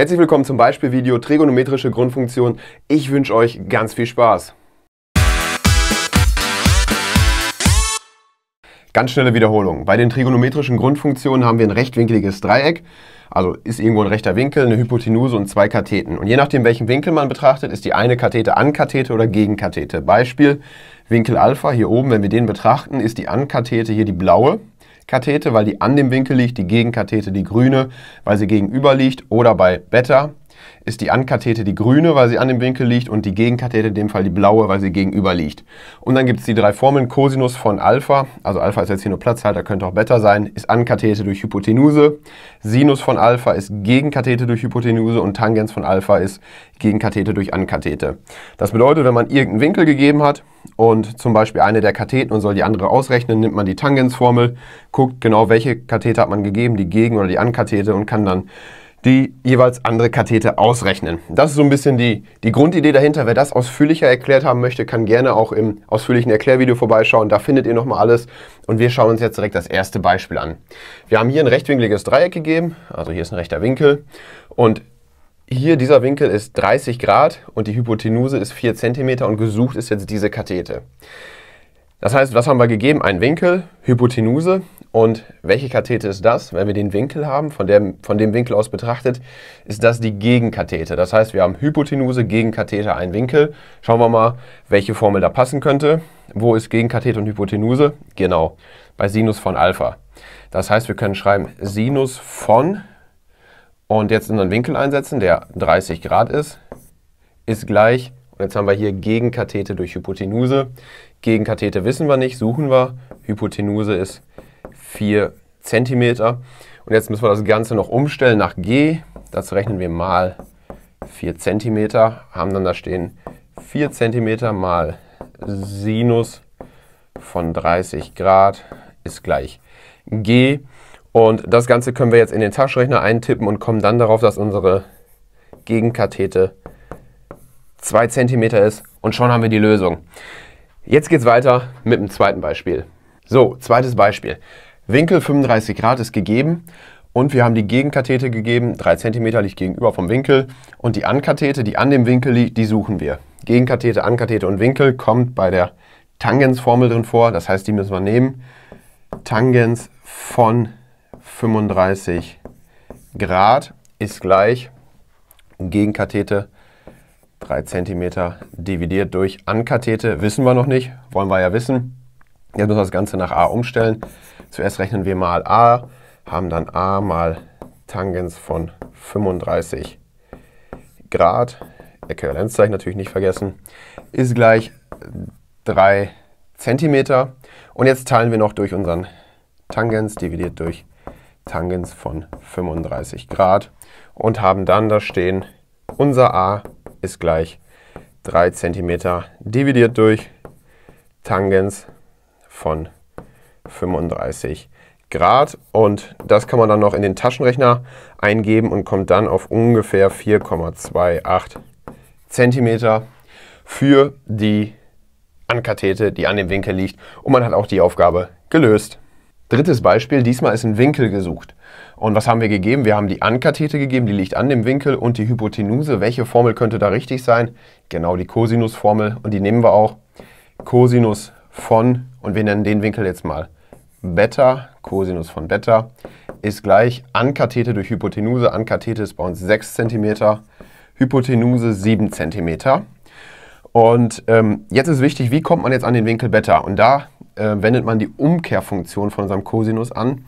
Herzlich willkommen zum Beispielvideo Trigonometrische Grundfunktion. Ich wünsche euch ganz viel Spaß. Ganz schnelle Wiederholung. Bei den trigonometrischen Grundfunktionen haben wir ein rechtwinkliges Dreieck. Also ist irgendwo ein rechter Winkel, eine Hypotenuse und zwei Katheten. Und je nachdem, welchen Winkel man betrachtet, ist die eine Kathete Ankathete oder Gegenkathete. Beispiel Winkel Alpha hier oben, wenn wir den betrachten, ist die Ankathete hier die blaue Kathete, weil die an dem Winkel liegt, die Gegenkathete die grüne, weil sie gegenüber liegt oder bei Beta, ist die Ankathete die grüne, weil sie an dem Winkel liegt und die Gegenkathete in dem Fall die blaue, weil sie gegenüber liegt. Und dann gibt es die drei Formeln Cosinus von Alpha, also Alpha ist jetzt hier nur Platzhalter, könnte auch Beta sein, ist Ankathete durch Hypotenuse, Sinus von Alpha ist Gegenkathete durch Hypotenuse und Tangens von Alpha ist Gegenkathete durch Ankathete. Das bedeutet, wenn man irgendeinen Winkel gegeben hat und zum Beispiel eine der Katheten und soll die andere ausrechnen, nimmt man die Tangensformel, guckt genau, welche Kathete hat man gegeben, die Gegen- oder die Ankathete und kann dann die jeweils andere Kathete ausrechnen. Das ist so ein bisschen die, die Grundidee dahinter. Wer das ausführlicher erklärt haben möchte, kann gerne auch im ausführlichen Erklärvideo vorbeischauen. Da findet ihr nochmal alles. Und wir schauen uns jetzt direkt das erste Beispiel an. Wir haben hier ein rechtwinkliges Dreieck gegeben. Also hier ist ein rechter Winkel. Und hier dieser Winkel ist 30 Grad und die Hypotenuse ist 4 cm und gesucht ist jetzt diese Kathete. Das heißt, was haben wir gegeben? Ein Winkel, Hypotenuse und welche Kathete ist das? Wenn wir den Winkel haben, von dem, von dem Winkel aus betrachtet, ist das die Gegenkathete. Das heißt, wir haben Hypotenuse, Gegenkathete, ein Winkel. Schauen wir mal, welche Formel da passen könnte. Wo ist Gegenkathete und Hypotenuse? Genau, bei Sinus von Alpha. Das heißt, wir können schreiben Sinus von und jetzt in einen Winkel einsetzen, der 30 Grad ist, ist gleich, und jetzt haben wir hier Gegenkathete durch Hypotenuse. Gegenkathete wissen wir nicht, suchen wir. Hypotenuse ist 4 cm. Und jetzt müssen wir das Ganze noch umstellen nach G. Dazu rechnen wir mal 4 cm, haben dann da stehen 4 cm mal Sinus von 30 Grad ist gleich G. Und das Ganze können wir jetzt in den Taschenrechner eintippen und kommen dann darauf, dass unsere Gegenkathete 2 cm ist. Und schon haben wir die Lösung. Jetzt geht es weiter mit dem zweiten Beispiel. So, zweites Beispiel. Winkel 35 Grad ist gegeben und wir haben die Gegenkathete gegeben, 3 cm liegt gegenüber vom Winkel und die Ankathete, die an dem Winkel liegt, die suchen wir. Gegenkathete, Ankathete und Winkel kommt bei der Tangensformel drin vor, das heißt, die müssen wir nehmen. Tangens von 35 Grad ist gleich Gegenkathete 3 cm dividiert durch Ankathete, wissen wir noch nicht, wollen wir ja wissen. Jetzt müssen wir das Ganze nach a umstellen. Zuerst rechnen wir mal a, haben dann a mal Tangens von 35 Grad, Äquivalenzzeichen natürlich nicht vergessen, ist gleich 3 cm. Und jetzt teilen wir noch durch unseren Tangens, dividiert durch Tangens von 35 Grad und haben dann da stehen, unser a ist gleich 3 cm dividiert durch Tangens von von 35 Grad. Und das kann man dann noch in den Taschenrechner eingeben und kommt dann auf ungefähr 4,28 Zentimeter für die Ankathete, die an dem Winkel liegt. Und man hat auch die Aufgabe gelöst. Drittes Beispiel, diesmal ist ein Winkel gesucht. Und was haben wir gegeben? Wir haben die Ankathete gegeben, die liegt an dem Winkel und die Hypotenuse. Welche Formel könnte da richtig sein? Genau die Kosinusformel und die nehmen wir auch. Cosinus von und wir nennen den Winkel jetzt mal Beta, Cosinus von Beta, ist gleich Ankathete durch Hypotenuse. Ankathete ist bei uns 6 cm, Hypotenuse 7 cm. Und ähm, jetzt ist wichtig, wie kommt man jetzt an den Winkel Beta? Und da äh, wendet man die Umkehrfunktion von unserem Cosinus an.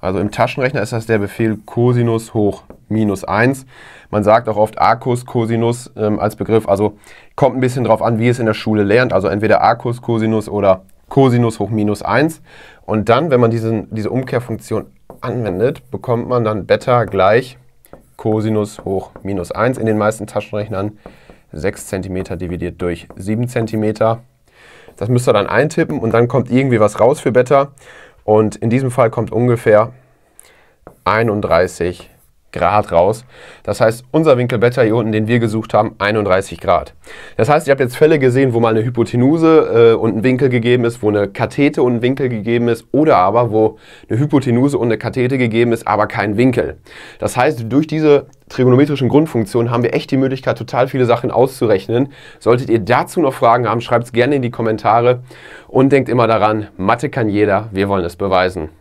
Also im Taschenrechner ist das der Befehl Cosinus hoch minus 1. Man sagt auch oft Arcus Cosinus ähm, als Begriff. Also kommt ein bisschen drauf an, wie es in der Schule lernt. Also entweder Arcus Cosinus oder Cosinus hoch minus 1. Und dann, wenn man diesen, diese Umkehrfunktion anwendet, bekommt man dann Beta gleich Cosinus hoch minus 1 in den meisten Taschenrechnern. 6 cm dividiert durch 7 cm. Das müsst ihr dann eintippen und dann kommt irgendwie was raus für Beta. Und in diesem Fall kommt ungefähr 31 Grad raus. Das heißt, unser Winkelbetter hier unten, den wir gesucht haben, 31 Grad. Das heißt, ihr habt jetzt Fälle gesehen, wo mal eine Hypotenuse äh, und ein Winkel gegeben ist, wo eine Kathete und ein Winkel gegeben ist oder aber wo eine Hypotenuse und eine Kathete gegeben ist, aber kein Winkel. Das heißt, durch diese trigonometrischen Grundfunktionen haben wir echt die Möglichkeit, total viele Sachen auszurechnen. Solltet ihr dazu noch Fragen haben, schreibt es gerne in die Kommentare und denkt immer daran, Mathe kann jeder, wir wollen es beweisen.